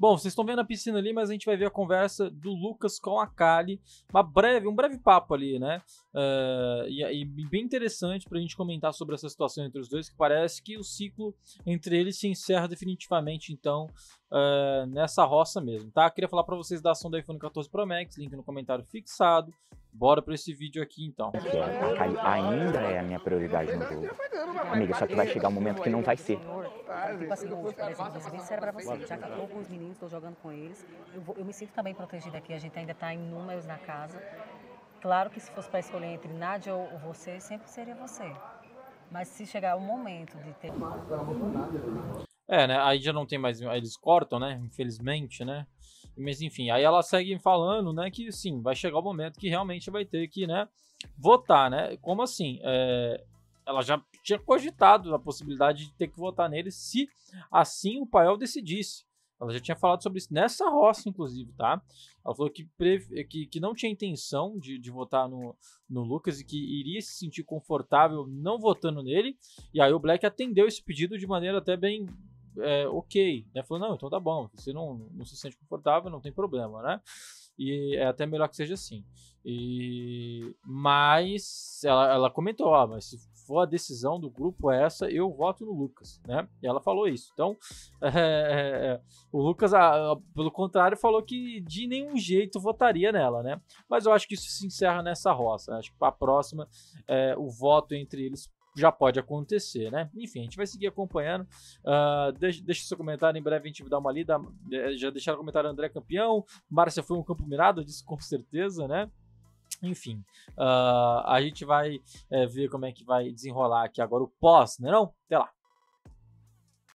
Bom, vocês estão vendo a piscina ali, mas a gente vai ver a conversa do Lucas com a Kali. Uma breve, um breve papo ali, né? Uh, e, e, bem interessante para a gente comentar sobre essa situação entre os dois, que parece que o ciclo entre eles se encerra definitivamente, então, uh, nessa roça mesmo, tá? Queria falar para vocês da ação do iPhone 14 Pro Max, link no comentário fixado. Bora pra esse vídeo aqui então. É, tá ainda é a minha prioridade no jogo. Amiga, só que vai chegar um momento que não vai ser. Tipo assim, vou ser bem pra você. Já que eu tô com os meninos, tô jogando com eles, eu, vou, eu me sinto também protegida aqui. A gente ainda tá em números na casa. Claro que se fosse pra escolher entre Nadia ou você, sempre seria você. Mas se chegar o momento de ter. É, né? Aí já não tem mais. eles cortam, né? Infelizmente, né? Mas enfim, aí ela segue falando, né, que sim, vai chegar o momento que realmente vai ter que, né, votar, né? Como assim? É, ela já tinha cogitado a possibilidade de ter que votar nele se assim o Paiol decidisse. Ela já tinha falado sobre isso nessa roça, inclusive, tá? Ela falou que, que, que não tinha intenção de, de votar no, no Lucas e que iria se sentir confortável não votando nele. E aí o Black atendeu esse pedido de maneira até bem, é, ok. Né? Falou, não, então tá bom, você não, não se sente confortável, não tem problema, né? E é até melhor que seja assim. E, mas ela, ela comentou, ah, mas se for a decisão do grupo essa, eu voto no Lucas, né? E ela falou isso. Então, é, é, é, o Lucas, a, a, pelo contrário, falou que de nenhum jeito votaria nela, né? Mas eu acho que isso se encerra nessa roça. Acho que para a próxima, é, o voto entre eles já pode acontecer, né? Enfim, a gente vai seguir acompanhando. Uh, ah, deixe, seu comentário, em breve a gente vai dar uma lida. É, já deixaram o comentário André campeão, Márcia foi um campo mirado, disse com certeza, né? Enfim, uh, a gente vai é, ver como é que vai desenrolar aqui agora o pós, né não? Até lá!